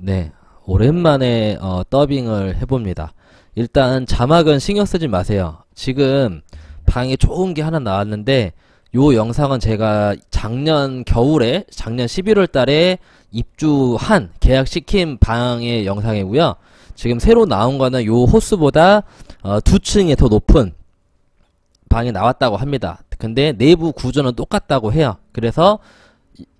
네, 오랜만에 어, 더빙을 해봅니다. 일단 자막은 신경 쓰지 마세요. 지금 방에 좋은 게 하나 나왔는데 요 영상은 제가 작년 겨울에 작년 11월 달에 입주한 계약시킨 방의 영상이고요. 지금 새로 나온 거는 요 호수보다 어, 두 층이 더 높은 방이 나왔다고 합니다. 근데 내부 구조는 똑같다고 해요. 그래서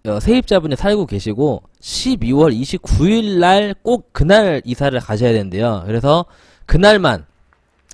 어, 세입자분이 살고 계시고 12월 29일 날 꼭 그날 이사를 가셔야 되는데요. 그래서 그날만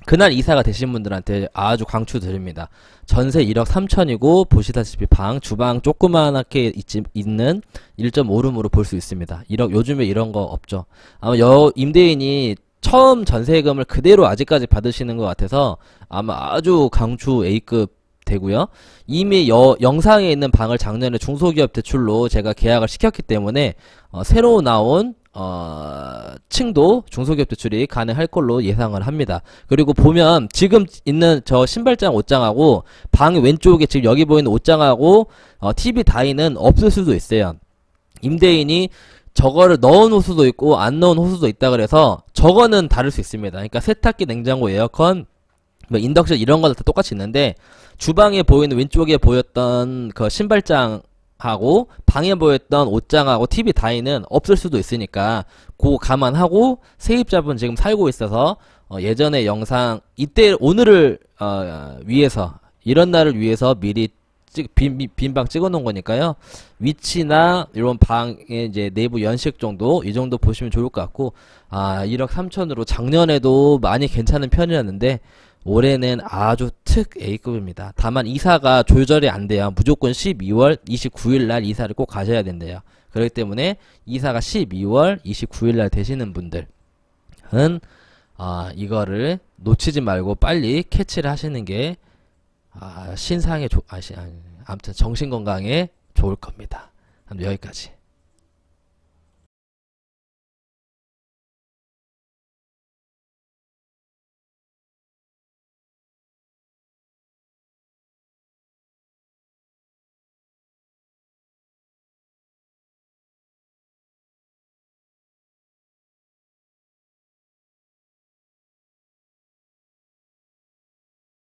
그날 이사가 되신 분들한테 아주 강추 드립니다. 전세 1억 3천이고 보시다시피 방, 주방 조그만하게 있지, 있는 1.5룸으로 볼 수 있습니다. 1억 요즘에 이런 거 없죠. 아마 여 임대인이 처음 전세금을 그대로 아직까지 받으시는 것 같아서 아마 아주 강추 A급 되고요. 이미 여, 영상에 있는 방을 작년에 중소기업 대출로 제가 계약을 시켰기 때문에 어, 새로 나온 어, 층도 중소기업 대출이 가능할 걸로 예상을 합니다. 그리고 보면 지금 있는 저 신발장 옷장하고 방 왼쪽에 지금 여기 보이는 옷장하고 어, TV 다이는 없을 수도 있어요. 임대인이 저거를 넣은 호수도 있고 안 넣은 호수도 있다 그래서 저거는 다를 수 있습니다. 그러니까 세탁기, 냉장고, 에어컨 뭐 인덕션 이런 것들 다 똑같이 있는데 주방에 보이는 왼쪽에 보였던 그 신발장 하고 방에 보였던 옷장하고 TV 다이는 없을 수도 있으니까 고 감안하고 세입자분 지금 살고 있어서 어, 예전에 영상 이때 오늘을 어, 위해서 이런 날을 위해서 미리 빈방 찍어 놓은 거니까요. 위치나 이런 방의 이제 내부 연식 정도 이 정도 보시면 좋을 것 같고 아 1억 3천으로 작년에도 많이 괜찮은 편이었는데 올해는 아주 특 A급입니다. 다만 이사가 조절이 안 돼요. 무조건 12월 29일 날 이사를 꼭 가셔야 된대요. 그렇기 때문에 이사가 12월 29일 날 되시는 분들은 아, 이거를 놓치지 말고 빨리 캐치를 하시는 게 아, 신상에 조, 아, 아, 아무튼 정신 건강에 좋을 겁니다. 여기까지.